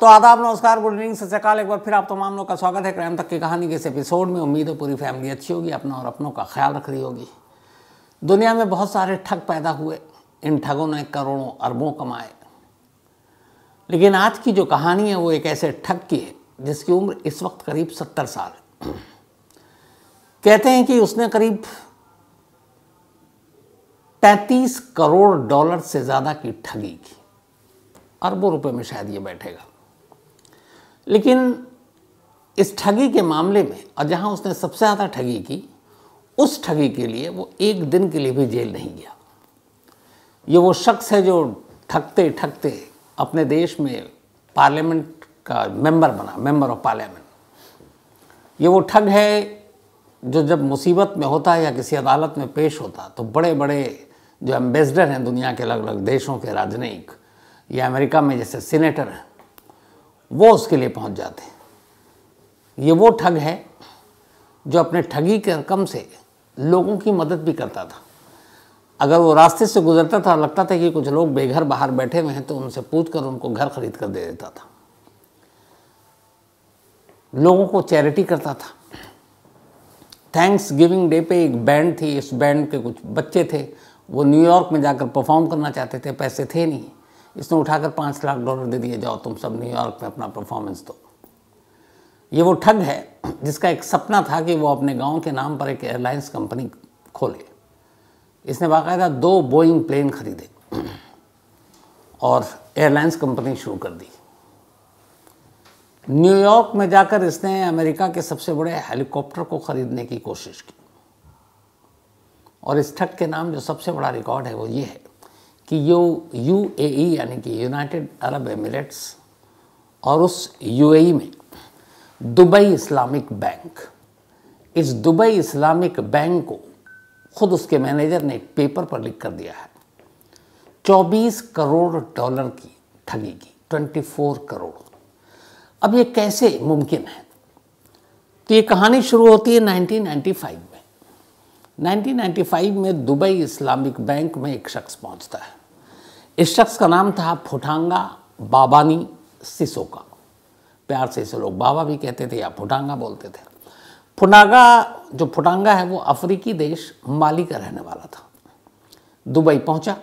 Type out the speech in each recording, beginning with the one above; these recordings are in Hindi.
तो आदाब नमस्कार गुड इवनिंग सत्यकाल एक बार फिर आप तमाम लोग का स्वागत है क्राइम तक की कहानी के इस एपिसोड में उम्मीद है पूरी फैमिली अच्छी होगी अपना और अपनों का ख्याल रख रही होगी दुनिया में बहुत सारे ठग पैदा हुए इन ठगों ने करोड़ों अरबों कमाए लेकिन आज की जो कहानी है वो एक ऐसे ठग की है जिसकी उम्र इस वक्त करीब सत्तर साल कहते हैं कि उसने करीब पैंतीस करोड़ डॉलर से ज़्यादा की ठगी की अरबों रुपए में शायद ये बैठेगा लेकिन इस ठगी के मामले में और जहाँ उसने सबसे ज़्यादा ठगी की उस ठगी के लिए वो एक दिन के लिए भी जेल नहीं गया ये वो शख्स है जो ठगते ठगते अपने देश में पार्लियामेंट का मेंबर बना मेंबर ऑफ पार्लियामेंट ये वो ठग है जो जब मुसीबत में होता है या किसी अदालत में पेश होता तो बड़े बड़े जो एम्बेसडर हैं दुनिया के अलग अलग देशों के राजनयिक या अमेरिका में जैसे सीनेटर हैं वो उसके लिए पहुंच जाते हैं ये वो ठग है जो अपने ठगी के रकम से लोगों की मदद भी करता था अगर वो रास्ते से गुजरता था लगता था कि कुछ लोग बेघर बाहर बैठे हुए हैं तो उनसे पूछ कर उनको घर खरीद कर दे देता था लोगों को चैरिटी करता था थैंक्स गिविंग डे पे एक बैंड थी इस बैंड के कुछ बच्चे थे वो न्यूयॉर्क में जाकर परफॉर्म करना चाहते थे पैसे थे नहीं इसने उठाकर पाँच लाख डॉलर दे दिए जाओ तुम सब न्यूयॉर्क में अपना परफॉर्मेंस दो ये वो ठग है जिसका एक सपना था कि वो अपने गांव के नाम पर एक एयरलाइंस कंपनी खोले इसने बाकायदा दो बोइंग प्लेन खरीदे और एयरलाइंस कंपनी शुरू कर दी न्यूयॉर्क में जाकर इसने अमेरिका के सबसे बड़े हेलीकॉप्टर को ख़रीदने की कोशिश की और इस ठग के नाम जो सबसे बड़ा रिकॉर्ड है वो ये है कि यू यू यानी कि यूनाइटेड अरब एमिरेट्स और उस यू में दुबई इस्लामिक बैंक इस दुबई इस्लामिक बैंक को खुद उसके मैनेजर ने एक पेपर पर लिख कर दिया है 24 करोड़ डॉलर की ठगी की 24 करोड़ अब ये कैसे मुमकिन है तो ये कहानी शुरू होती है 1995 में 1995 में दुबई इस्लामिक बैंक में एक शख्स पहुंचता है इस शख्स का नाम था फुटांगा बाबानी सिसोका प्यार से इसे लोग बाबा भी कहते थे या फुटांगा बोलते थे फुटांगा जो फुटांगा है वो अफ्रीकी देश माली का रहने वाला था दुबई पहुंचा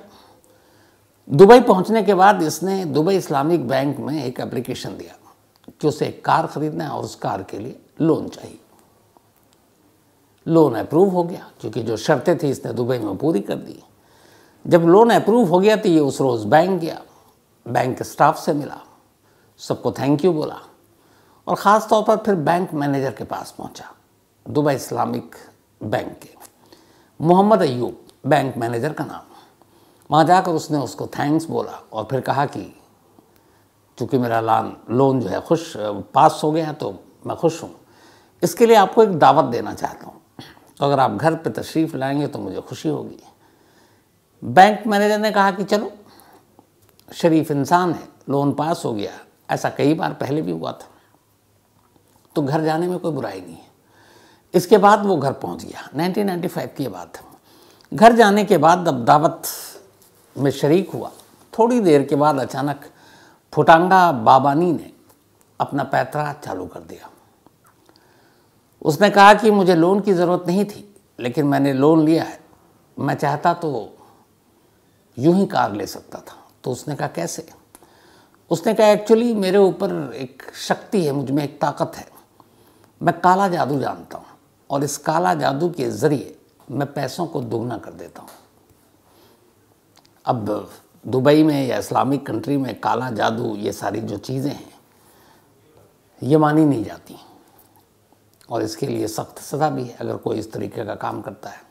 दुबई पहुंचने के बाद इसने दुबई इस्लामिक बैंक में एक एप्लीकेशन दिया कि उसे एक कार खरीदना है और उस कार के लिए लोन चाहिए लोन अप्रूव हो गया क्योंकि जो शर्तें थी इसने दुबई में पूरी कर दी जब लोन अप्रूव हो गया तो ये उस रोज़ बैंक गया बैंक स्टाफ से मिला सबको थैंक यू बोला और ख़ास तौर पर फिर बैंक मैनेजर के पास पहुंचा दुबई इस्लामिक बैंक के मोहम्मद अयूब बैंक मैनेजर का नाम वहाँ जाकर उसने उसको थैंक्स बोला और फिर कहा कि चूँकि मेरा लान लोन जो है खुश पास हो गया तो मैं खुश हूँ इसके लिए आपको एक दावत देना चाहता हूँ तो अगर आप घर पर तशरीफ़ लाएंगे तो मुझे खुशी होगी बैंक मैनेजर ने कहा कि चलो शरीफ इंसान है लोन पास हो गया ऐसा कई बार पहले भी हुआ था तो घर जाने में कोई बुराई नहीं है इसके बाद वो घर पहुंच गया 1995 की बात है घर जाने के बाद अब दावत में शरीक हुआ थोड़ी देर के बाद अचानक फुटांगा बाबानी ने अपना पैतरा चालू कर दिया उसने कहा कि मुझे लोन की ज़रूरत नहीं थी लेकिन मैंने लोन लिया है मैं चाहता तो यूं ही कार ले सकता था तो उसने कहा कैसे उसने कहा एक्चुअली मेरे ऊपर एक शक्ति है मुझ में एक ताकत है मैं काला जादू जानता हूँ और इस काला जादू के ज़रिए मैं पैसों को दोगुना कर देता हूँ अब दुबई में या इस्लामिक कंट्री में काला जादू ये सारी जो चीज़ें हैं ये मानी नहीं जाती और इसके लिए सख्त सज़ा भी है अगर कोई इस तरीके का काम करता है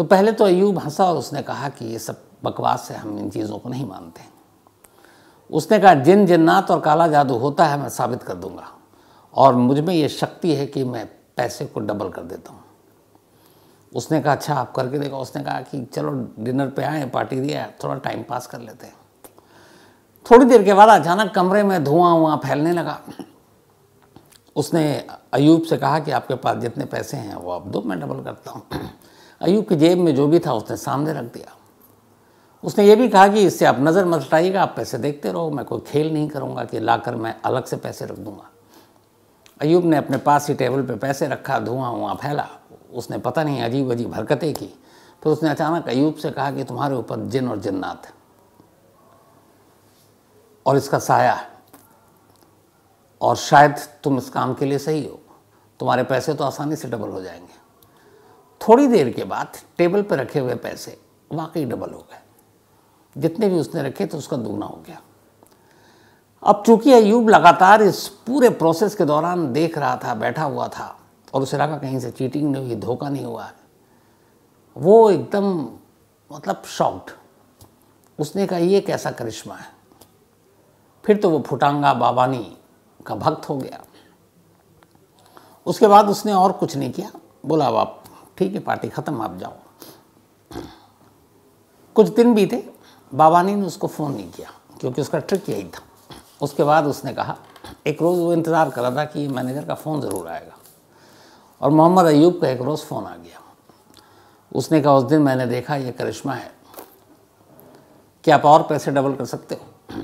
तो पहले तो अयूब हंसा और उसने कहा कि ये सब बकवास है हम इन चीज़ों को नहीं मानते उसने कहा जिन जिन्नात और काला जादू होता है मैं साबित कर दूंगा और मुझ में ये शक्ति है कि मैं पैसे को डबल कर देता हूँ उसने कहा अच्छा आप करके देखो उसने कहा कि चलो डिनर पे आए पार्टी दिया थोड़ा टाइम पास कर लेते हैं थोड़ी देर के बाद अचानक कमरे में धुआं हुआ फैलने लगा उसने अयूब से कहा कि आपके पास जितने पैसे हैं वो आप दो मैं डबल करता हूँ अयूब की जेब में जो भी था उसने सामने रख दिया उसने ये भी कहा कि इससे आप नज़र मत हटाइएगा आप पैसे देखते रहो मैं कोई खेल नहीं करूँगा कि लाकर मैं अलग से पैसे रख दूँगा अयूब ने अपने पास ही टेबल पर पैसे रखा धुआं वुआँ फैला उसने पता नहीं अजीब अजीब हरकतें की फिर उसने अचानक अयूब से कहा कि तुम्हारे ऊपर जिन और जिन्नात है और इसका साया है और शायद तुम इस काम के लिए सही हो तुम्हारे पैसे तो आसानी से डबल हो जाएंगे थोड़ी देर के बाद टेबल पर रखे हुए पैसे वाकई डबल हो गए जितने भी उसने रखे तो उसका दोगुना हो गया अब चूंकि अयूब लगातार इस पूरे प्रोसेस के दौरान देख रहा था बैठा हुआ था और उसे लगा कहीं से चीटिंग नहीं हुई धोखा नहीं हुआ वो एकदम मतलब शॉक्ड उसने कहा ये कैसा करिश्मा है फिर तो वो फुटांगा बाबानी का भक्त हो गया उसके बाद उसने और कुछ नहीं किया बोला अब आप ठीक है पार्टी ख़त्म आप जाओ कुछ दिन बीते बाबानी ने उसको फ़ोन नहीं किया क्योंकि उसका ट्रिक यही था उसके बाद उसने कहा एक रोज़ वो इंतज़ार कर रहा था कि मैनेजर का फ़ोन ज़रूर आएगा और मोहम्मद अयूब का एक रोज़ फ़ोन आ गया उसने कहा उस दिन मैंने देखा ये करिश्मा है क्या आप और पैसे डबल कर सकते हो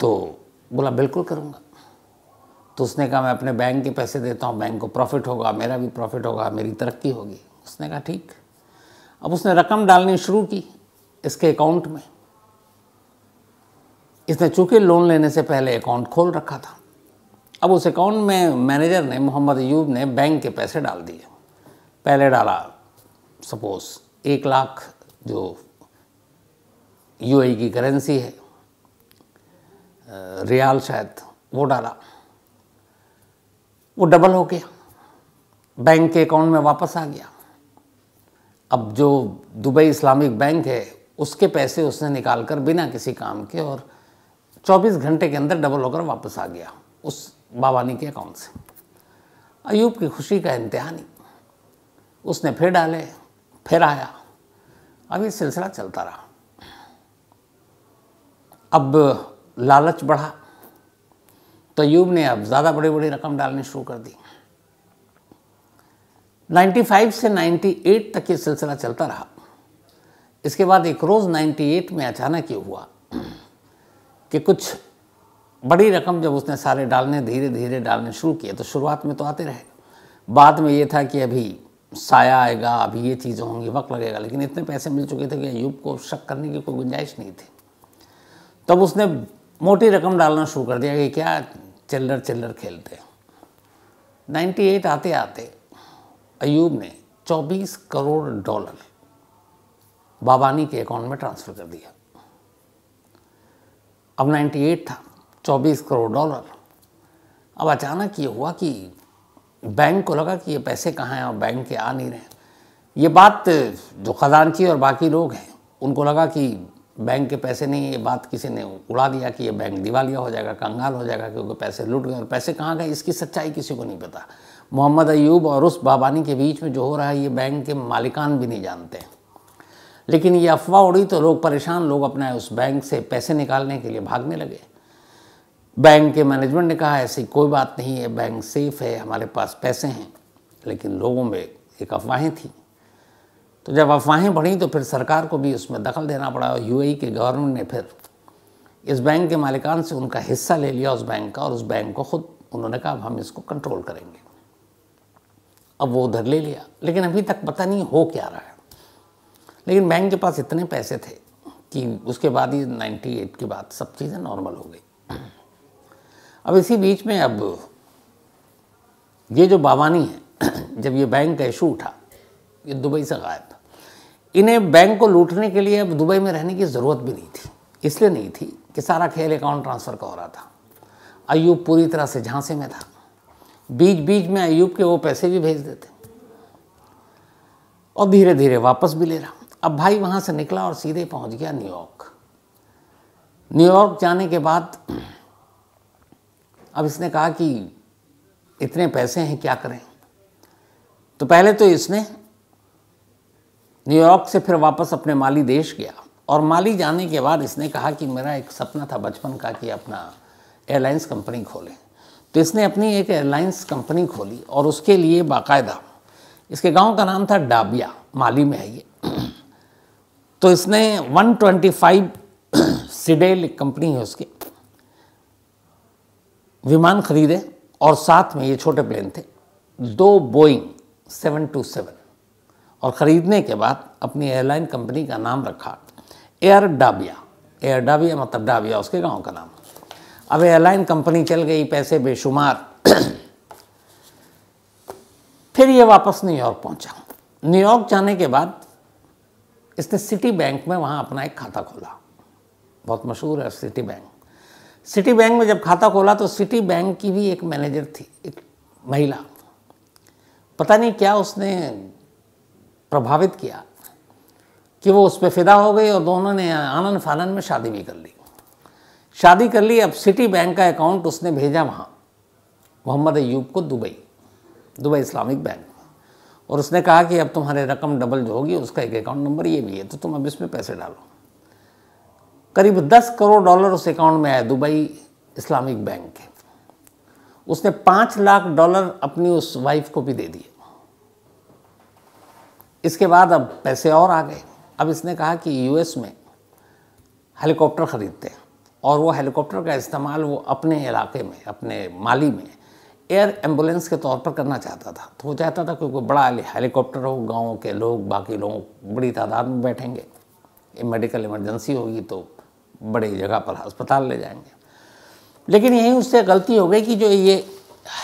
तो बोला बिल्कुल करूँगा तो उसने कहा मैं अपने बैंक के पैसे देता हूँ बैंक को प्रॉफिट होगा मेरा भी प्रॉफिट होगा मेरी तरक्की होगी उसने कहा ठीक अब उसने रकम डालनी शुरू की इसके अकाउंट में इसने चूंकि लोन लेने से पहले अकाउंट खोल रखा था अब उस अकाउंट में मैनेजर ने मोहम्मद यूब ने बैंक के पैसे डाल दिए पहले डाला सपोज एक लाख जो यूएई e की करेंसी है रियाल शायद वो डाला वो डबल हो गया बैंक के अकाउंट में वापस आ गया अब जो दुबई इस्लामिक बैंक है उसके पैसे उसने निकाल कर बिना किसी काम के और 24 घंटे के अंदर डबल होकर वापस आ गया उस बाबानी के अकाउंट से अयूब की खुशी का इंतहा नहीं उसने फिर डाले फिर आया अब ये सिलसिला चलता रहा अब लालच बढ़ा तयूब ने अब ज़्यादा बड़ी बड़ी रकम डालनी शुरू कर दी 95 से 98 तक ये सिलसिला चलता रहा इसके बाद एक रोज़ 98 में अचानक ये हुआ कि कुछ बड़ी रकम जब उसने सारे डालने धीरे धीरे डालने शुरू किए तो शुरुआत में तो आते रहे बाद में ये था कि अभी साया आएगा अभी ये चीज़ें होंगी वक्त लगेगा लेकिन इतने पैसे मिल चुके थे कि अयूब को शक करने की कोई गुंजाइश नहीं थी तब उसने मोटी रकम डालना शुरू कर दिया कि क्या चिल्लर चिल्लर खेलते हैं एट आते आते अयूब ने 24 करोड़ डॉलर बाबानी के अकाउंट में ट्रांसफ़र कर दिया अब 98 था 24 करोड़ डॉलर अब अचानक ये हुआ कि बैंक को लगा कि ये पैसे कहाँ हैं और बैंक के आ नहीं रहे ये बात जो खजानची और बाकी लोग हैं उनको लगा कि बैंक के पैसे नहीं ये बात किसी ने उड़ा दिया कि ये बैंक दिवालिया हो जाएगा कंगाल हो जाएगा क्योंकि पैसे लूट गए और पैसे कहाँ गए इसकी सच्चाई किसी को नहीं पता मोहम्मद अयूब और उस बाबानी के बीच में जो हो रहा है ये बैंक के मालिकान भी नहीं जानते लेकिन ये अफवाह उड़ी तो लोग परेशान लोग अपना उस बैंक से पैसे निकालने के लिए भागने लगे बैंक के मैनेजमेंट ने कहा ऐसी कोई बात नहीं है बैंक सेफ़ है हमारे पास पैसे हैं लेकिन लोगों में एक अफवाहें थी तो जब अफवाहें बढ़ी तो फिर सरकार को भी उसमें दखल देना पड़ा यू के गवर्नमेंट ने फिर इस बैंक के मालिकान से उनका हिस्सा ले लिया उस बैंक का और उस बैंक को खुद उन्होंने कहा अब हम इसको कंट्रोल करेंगे अब वो उधर ले लिया लेकिन अभी तक पता नहीं हो क्या रहा है लेकिन बैंक के पास इतने पैसे थे कि उसके बाद ही 98 के बाद सब चीज़ें नॉर्मल हो गई अब इसी बीच में अब ये जो बाबानी है जब ये बैंक का इशू उठा ये दुबई से गायब इन्हें बैंक को लूटने के लिए अब दुबई में रहने की ज़रूरत भी नहीं थी इसलिए नहीं थी कि सारा खेल अकाउंट ट्रांसफ़र का हो रहा था अयूब पूरी तरह से झांसे में था बीच बीच में अयूब के वो पैसे भी भेज देते और धीरे धीरे वापस भी ले रहा अब भाई वहाँ से निकला और सीधे पहुँच गया न्यूयॉर्क न्यूयॉर्क जाने के बाद अब इसने कहा कि इतने पैसे हैं क्या करें तो पहले तो इसने न्यूयॉर्क से फिर वापस अपने माली देश गया और माली जाने के बाद इसने कहा कि मेरा एक सपना था बचपन का कि अपना एयरलाइंस कंपनी खोलें तो इसने अपनी एक एयरलाइंस कंपनी खोली और उसके लिए बाकायदा इसके गांव का नाम था डाबिया माली में है ये तो इसने 125 सिडेल कंपनी है उसके विमान खरीदे और साथ में ये छोटे प्लेन थे दो बोइंग सेवन टू सेवन और ख़रीदने के बाद अपनी एयरलाइन कंपनी का नाम रखा एयर डाबिया एयर डाबिया मतलब डाबिया उसके गांव का नाम अब एयरलाइन कंपनी चल गई पैसे बेशुमार फिर ये वापस न्यूयॉर्क पहुंचा न्यूयॉर्क जाने के बाद इसने सिटी बैंक में वहाँ अपना एक खाता खोला बहुत मशहूर है सिटी बैंक सिटी बैंक में जब खाता खोला तो सिटी बैंक की भी एक मैनेजर थी एक महिला पता नहीं क्या उसने प्रभावित किया कि वो उस पर फिदा हो गई और दोनों ने आनंद फानन में शादी भी कर ली शादी कर ली अब सिटी बैंक का अकाउंट उसने भेजा वहाँ मोहम्मद अयूब को दुबई दुबई इस्लामिक बैंक और उसने कहा कि अब तुम्हारे रकम डबल जो होगी उसका एक अकाउंट नंबर ये भी है तो तुम अब इसमें पैसे डालो करीब दस करोड़ डॉलर उस अकाउंट में आए दुबई इस्लामिक बैंक के उसने पाँच लाख डॉलर अपनी उस वाइफ को भी दे दिए इसके बाद अब पैसे और आ गए अब इसने कहा कि यूएस में हेलीकॉप्टर ख़रीदते हैं और वो हेलीकॉप्टर का इस्तेमाल वो अपने इलाके में अपने माली में एयर एम्बुलेंस के तौर पर करना चाहता था तो वो चाहता था क्योंकि बड़ा हेलीकॉप्टर हो गाँव के लोग बाकी लोग बड़ी तादाद में बैठेंगे मेडिकल इमरजेंसी होगी तो बड़ी जगह पर अस्पताल ले जाएंगे लेकिन यहीं उससे गलती हो गई कि जो ये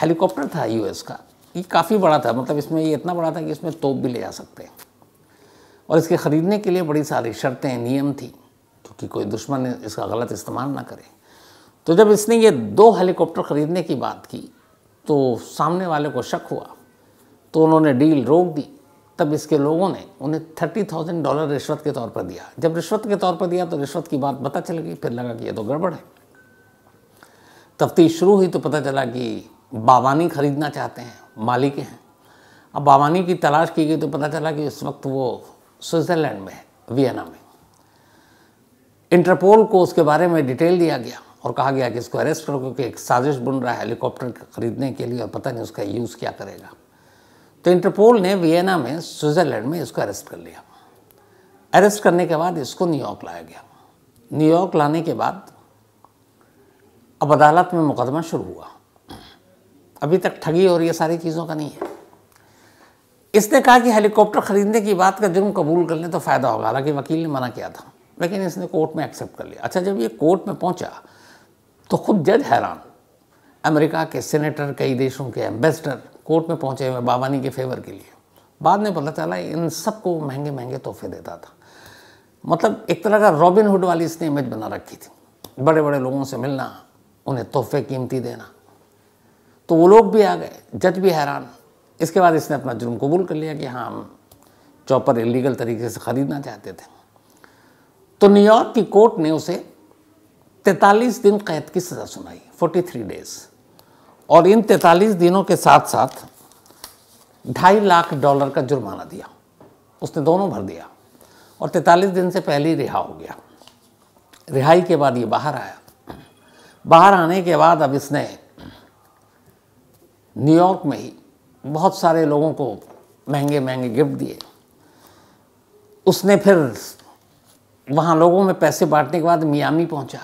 हेलीकॉप्टर था यूएस का ये काफ़ी बड़ा था मतलब इसमें ये इतना बड़ा था कि इसमें तोप भी ले जा सकते हैं और इसके ख़रीदने के लिए बड़ी सारी शर्तें नियम थी क्योंकि कोई दुश्मन इसका गलत इस्तेमाल ना करे तो जब इसने ये दो हेलीकॉप्टर ख़रीदने की बात की तो सामने वाले को शक हुआ तो उन्होंने डील रोक दी तब इसके लोगों ने उन्हें थर्टी थाउजेंड डॉलर रिश्वत के तौर पर दिया जब रिश्वत के तौर पर दिया तो रिश्वत की बात पता चल गई फिर लगा कि ये तो गड़बड़ है तफ्तीश शुरू हुई तो पता चला कि बाबानी खरीदना चाहते हैं मालिक हैं अब बावानी की तलाश की गई तो पता चला कि इस वक्त वो स्विट्ज़रलैंड में है वियना में इंटरपोल को उसके बारे में डिटेल दिया गया और कहा गया कि इसको अरेस्ट करो क्योंकि एक साजिश बुन रहा है हेलीकॉप्टर खरीदने के लिए और पता नहीं उसका यूज़ क्या करेगा तो इंटरपोल ने वियना में स्विट्ज़रलैंड में इसको अरेस्ट कर लिया अरेस्ट करने के बाद इसको न्यूयॉर्क लाया गया न्यूयॉर्क लाने के बाद अब अदालत में मुकदमा शुरू हुआ अभी तक ठगी और ये सारी चीज़ों का नहीं है इसने कहा कि हेलीकॉप्टर ख़रीदने की बात का जुर्म कबूल कर लें तो फ़ायदा होगा हालांकि वकील ने मना किया था लेकिन इसने कोर्ट में एक्सेप्ट कर लिया अच्छा जब ये कोर्ट में पहुंचा तो खुद जज हैरान अमेरिका के सेनेटर कई देशों के एम्बेसडर कोर्ट में पहुंचे हुए बाबानी के फेवर के लिए बाद में पता चला इन सबको महंगे महंगे तोहफे देता था मतलब एक तरह का रॉबिन हुड वाली इसने इमेज बना रखी थी बड़े बड़े लोगों से मिलना उन्हें तोहफे कीमती देना तो वो लोग भी आ गए जज भी हैरान इसके बाद इसने अपना जुर्म कबूल कर लिया कि हाँ हम चॉपर इलीगल तरीके से ख़रीदना चाहते थे तो न्यूयॉर्क की कोर्ट ने उसे तैतालीस दिन कैद की सज़ा सुनाई 43 डेज और इन 43 दिनों के साथ साथ ढाई लाख डॉलर का जुर्माना दिया उसने दोनों भर दिया और 43 दिन से पहले ही रिहा हो गया रिहाई के बाद ये बाहर आया बाहर आने के बाद अब इसने न्यूयॉर्क में ही बहुत सारे लोगों को महंगे महंगे गिफ्ट दिए उसने फिर वहाँ लोगों में पैसे बांटने के बाद मियामी पहुँचा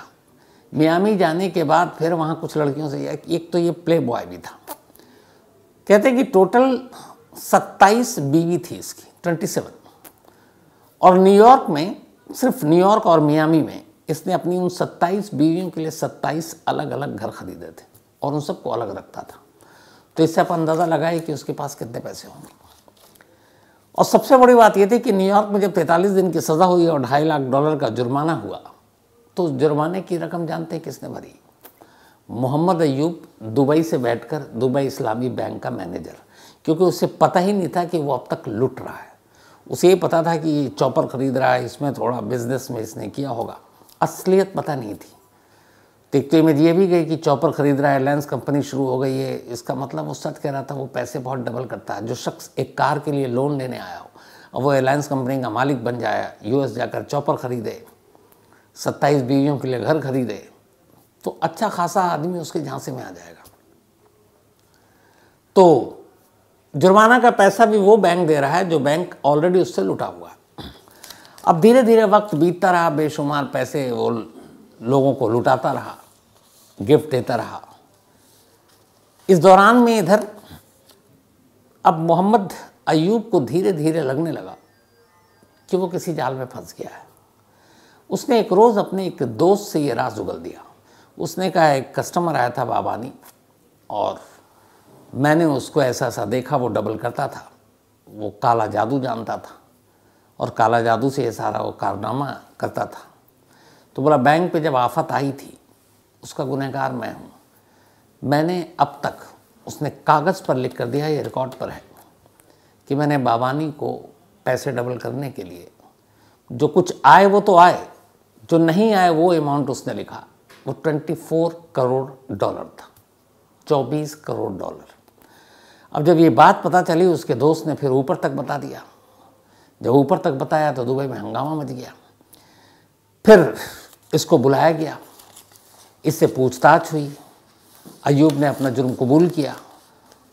मियामी जाने के बाद फिर वहाँ कुछ लड़कियों से एक तो ये प्ले बॉय भी था कहते कि टोटल 27 बीवी थी इसकी 27 और न्यूयॉर्क में सिर्फ न्यूयॉर्क और मियामी में इसने अपनी उन 27 बीवियों के लिए 27 अलग अलग घर खरीदे थे और उन सबको अलग रखता था तो इससे आप अंदाज़ा लगाए कि उसके पास कितने पैसे होंगे और सबसे बड़ी बात यह थी कि न्यूयॉर्क में जब तैंतालीस दिन की सज़ा हुई और ढाई लाख डॉलर का जुर्माना हुआ तो उस जुर्माने की रकम जानते हैं किसने भरी मोहम्मद अयूब दुबई से बैठकर दुबई इस्लामी बैंक का मैनेजर क्योंकि उसे पता ही नहीं था कि वो अब तक लुट रहा है उसे ये पता था कि चॉपर खरीद रहा है इसमें थोड़ा बिजनेस में इसने किया होगा असलियत पता नहीं थी देखते हुए यह भी गई कि चॉपर खरीद रहा है लेंस कंपनी शुरू हो गई है इसका मतलब वो सच कह रहा था वो पैसे बहुत डबल करता है जो शख्स एक कार के लिए लोन लेने आया हो और वो एयरलाइंस कंपनी का मालिक बन जाया यूएस जाकर चॉपर खरीदे सत्ताईस बीवियों के लिए घर खरीदे तो अच्छा खासा आदमी उसके झांसे में आ जाएगा तो जुर्माना का पैसा भी वो बैंक दे रहा है जो बैंक ऑलरेडी उससे लुटा हुआ है अब धीरे धीरे वक्त बीतता रहा बेशुमार पैसे वो लोगों को लुटाता रहा गिफ्ट देता रहा इस दौरान में इधर अब मोहम्मद अयूब को धीरे धीरे लगने लगा कि वो किसी जाल में फंस गया है उसने एक रोज़ अपने एक दोस्त से ये राज उगल दिया उसने कहा एक कस्टमर आया था बाबानी और मैंने उसको ऐसा ऐसा देखा वो डबल करता था वो काला जादू जानता था और काला जादू से ये सारा वो कारनामा करता था तो बोला बैंक पे जब आफत आई थी उसका गुनहगार मैं हूँ मैंने अब तक उसने कागज़ पर लिख कर दिया ये रिकॉर्ड पर है कि मैंने बाबानी को पैसे डबल करने के लिए जो कुछ आए वो तो आए जो नहीं आए वो अमाउंट उसने लिखा वो ट्वेंटी फोर करोड़ डॉलर था चौबीस करोड़ डॉलर अब जब ये बात पता चली उसके दोस्त ने फिर ऊपर तक बता दिया जब ऊपर तक बताया तो दुबई में हंगामा मच गया फिर इसको बुलाया गया इससे पूछताछ हुई अयूब ने अपना जुर्म कबूल किया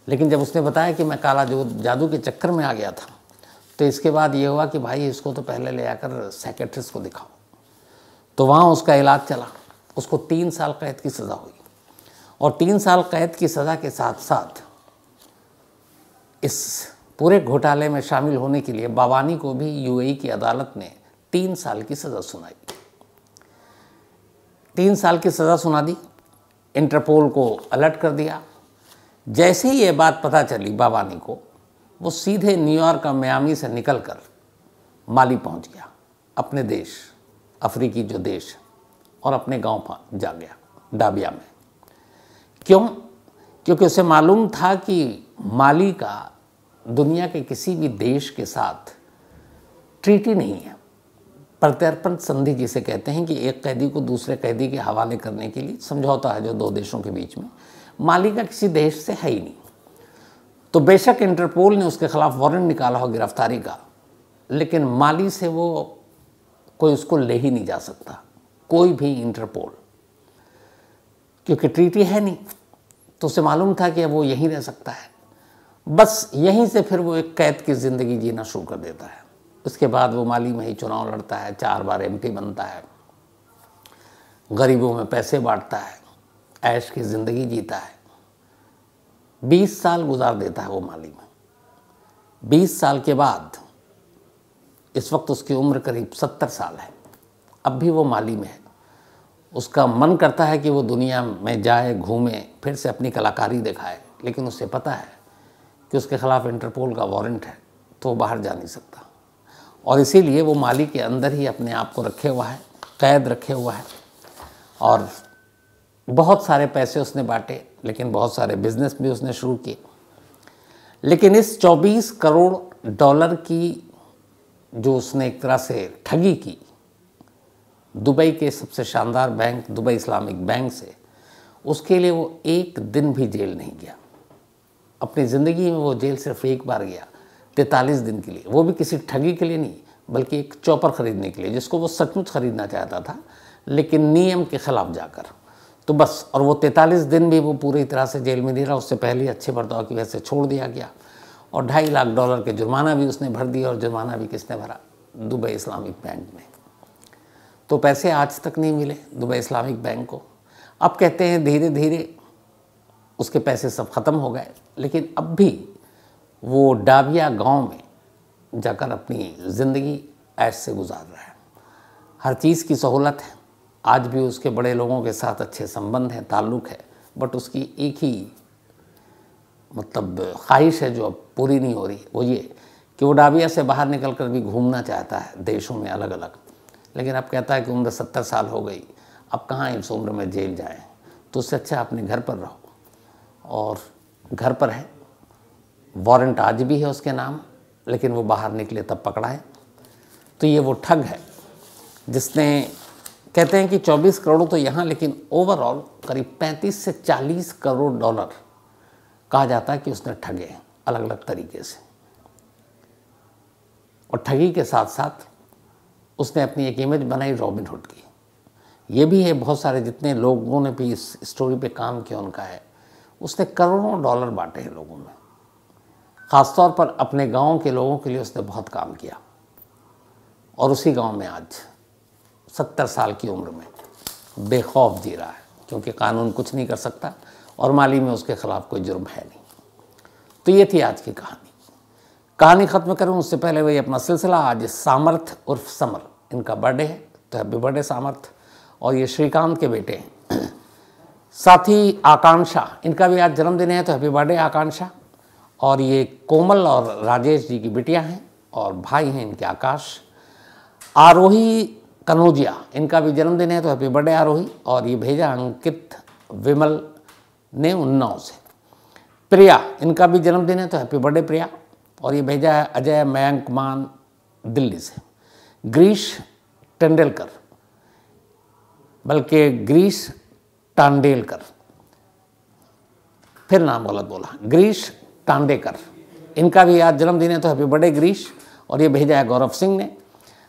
लेकिन जब उसने बताया कि मैं काला जो जादू के चक्कर में आ गया था तो इसके बाद ये हुआ कि भाई इसको तो पहले ले आकर सेक्रेटरिस्ट को दिखाओ तो वहाँ उसका इलाज चला उसको तीन साल कैद की सज़ा हुई और तीन साल कैद की सज़ा के साथ साथ इस पूरे घोटाले में शामिल होने के लिए बावानी को भी यूएई की अदालत ने तीन साल की सज़ा सुनाई तीन साल की सज़ा सुना दी इंटरपोल को अलर्ट कर दिया जैसे ही ये बात पता चली बाबानी को वो सीधे न्यूयॉर्क और मियामी से निकल कर माली पहुंच गया अपने देश अफ्रीकी जो देश और अपने गांव जा गया डाबिया में क्यों क्योंकि उसे मालूम था कि माली का दुनिया के किसी भी देश के साथ ट्रीटी नहीं है प्रत्यर्पण संधि जिसे कहते हैं कि एक कैदी को दूसरे कैदी के हवाले करने के लिए समझौता है जो दो देशों के बीच में माली का किसी देश से है ही नहीं तो बेशक इंटरपोल ने उसके खिलाफ वारंट निकाला हो गिरफ्तारी का लेकिन माली से वो कोई उसको ले ही नहीं जा सकता कोई भी इंटरपोल क्योंकि ट्रीटी है नहीं तो उसे मालूम था कि वो यहीं रह सकता है बस यहीं से फिर वो एक कैद की ज़िंदगी जीना शुरू कर देता है उसके बाद वो माली में ही चुनाव लड़ता है चार बार एमपी बनता है गरीबों में पैसे बांटता है ऐश की ज़िंदगी जीता है बीस साल गुजार देता है वो माली में बीस साल के बाद इस वक्त उसकी उम्र करीब सत्तर साल है अब भी वो माली में है उसका मन करता है कि वो दुनिया में जाए घूमे फिर से अपनी कलाकारी दिखाए लेकिन उसे पता है कि उसके खिलाफ़ इंटरपोल का वारंट है तो वो बाहर जा नहीं सकता और इसीलिए वो माली के अंदर ही अपने आप को रखे हुआ है कैद रखे हुआ है और बहुत सारे पैसे उसने बांटे लेकिन बहुत सारे बिजनेस भी उसने शुरू किए लेकिन इस 24 करोड़ डॉलर की जो उसने एक तरह से ठगी की दुबई के सबसे शानदार बैंक दुबई इस्लामिक बैंक से उसके लिए वो एक दिन भी जेल नहीं गया अपनी ज़िंदगी में वो जेल सिर्फ एक बार गया तैंतालीस दिन के लिए वो भी किसी ठगी के लिए नहीं बल्कि एक चॉपर ख़रीदने के लिए जिसको वो सचमुच ख़रीदना चाहता था लेकिन नियम के ख़िलाफ़ जाकर तो बस और वो तैंतालीस दिन भी वो पूरी तरह से जेल में नहीं रहा उससे पहले ही अच्छे बर्ताव की वजह से छोड़ दिया गया और ढाई लाख डॉलर के जुर्माना भी उसने भर दिया और जुर्माना भी किसने भरा दुबई इस्लामिक बैंक में तो पैसे आज तक नहीं मिले दुबई इस्लामिक बैंक को अब कहते हैं धीरे धीरे उसके पैसे सब ख़त्म हो गए लेकिन अब भी वो डाबिया गांव में जाकर अपनी ज़िंदगी ऐश से गुजार रहा है हर चीज़ की सहूलत है आज भी उसके बड़े लोगों के साथ अच्छे संबंध हैं ताल्लुक़ है बट उसकी एक ही मतलब ख्वाहिश है जो अब पूरी नहीं हो रही वो ये कि वो डाबिया से बाहर निकल कर भी घूमना चाहता है देशों में अलग अलग लेकिन अब कहता है कि उम्र सत्तर साल हो गई अब कहाँ इस उम्र में जेल जाए तो उससे अच्छा अपने घर पर रहो और घर पर है वारंट आज भी है उसके नाम लेकिन वो बाहर निकले तब पकड़ा है तो ये वो ठग है जिसने कहते हैं कि 24 करोड़ तो यहाँ लेकिन ओवरऑल करीब 35 से 40 करोड़ डॉलर कहा जाता है कि उसने ठगे अलग अलग तरीके से और ठगी के साथ साथ उसने अपनी एक इमेज बनाई रॉबिनहुड की ये भी है बहुत सारे जितने लोगों ने भी इस स्टोरी पे काम किया उनका है उसने करोड़ों डॉलर बांटे हैं लोगों में ख़ासतौर पर अपने गांव के लोगों के लिए उसने बहुत काम किया और उसी गांव में आज सत्तर साल की उम्र में बेखौफ जी रहा है क्योंकि कानून कुछ नहीं कर सकता और माली में उसके ख़िलाफ़ कोई जुर्म है नहीं तो ये थी आज की कहानी कहानी ख़त्म करूँ उससे पहले वही अपना सिलसिला आज सामर्थ उर्फ समर इनका बर्थडे है तो हैप्पी बर्थडे सामर्थ और ये श्रीकांत के बेटे हैं साथ ही आकांक्षा इनका भी आज जन्मदिन है तो हैप्पी बर्थडे आकांक्षा और ये कोमल और राजेश जी की बिटिया हैं और भाई हैं इनके आकाश आरोही कनौजिया इनका भी जन्मदिन है तो हैप्पी बर्थडे आरोही और ये भेजा अंकित विमल ने उन्नाव से प्रिया इनका भी जन्मदिन है तो हैप्पी बर्थडे प्रिया और ये भेजा है अजय मयंक मान दिल्ली से ग्रीश टेंडेलकर बल्कि ग्रीश टांडेलकर फिर नाम गलत बोला ग्रीश कांडेकर इनका भी आज जन्मदिन है तो हैप्पी बर्थडे ग्रीश और ये भेजा है गौरव सिंह ने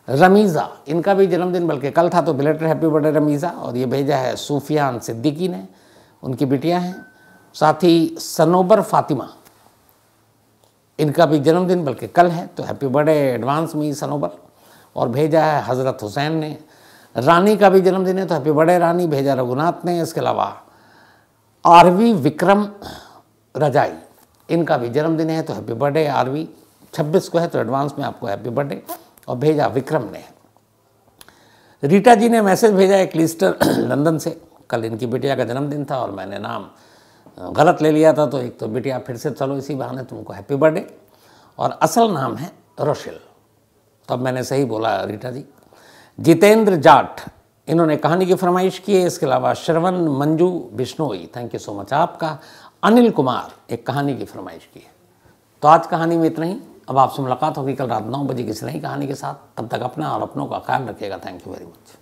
रमीज़ा इनका भी जन्मदिन बल्कि कल था तो बिलेटर हैप्पी बर्थडे रमीज़ा और ये भेजा है सूफियान सिद्दीकी ने उनकी बिटियाँ हैं साथ ही सनोबर फातिमा इनका भी जन्मदिन बल्कि कल है तो हैप्पी बर्थडे एडवांस मी सनोबर और भेजा है हज़रत हुसैन ने रानी का भी जन्मदिन है तो हैप्पी बर्थडे रानी भेजा रघुनाथ ने इसके अलावा आरवी विक्रम रजाई इनका भी जन्मदिन है तो हैप्पी बर्थडे आरवी 26 को है तो एडवांस में आपको हैप्पी बर्थडे और भेजा विक्रम ने रीटा जी ने मैसेज भेजा एक लिस्टर लंदन से कल इनकी बिटिया का जन्मदिन था और मैंने नाम गलत ले लिया था तो एक तो बिटिया फिर से चलो इसी बहाने तुमको हैप्पी बर्थडे और असल नाम है रोशिल तब मैंने सही बोला रीटा जी जितेंद्र जाट इन्होंने कहानी की फरमाइश की है इसके अलावा Shravan Manju Bishnoi thank you so much आपका अनिल कुमार एक कहानी की फरमाइश की है तो आज कहानी में इतना ही अब आपसे मुलाकात होगी कल रात नौ बजे किसी नई कहानी के साथ तब तक अपना और अपनों का ख्याल रखिएगा थैंक यू वेरी मच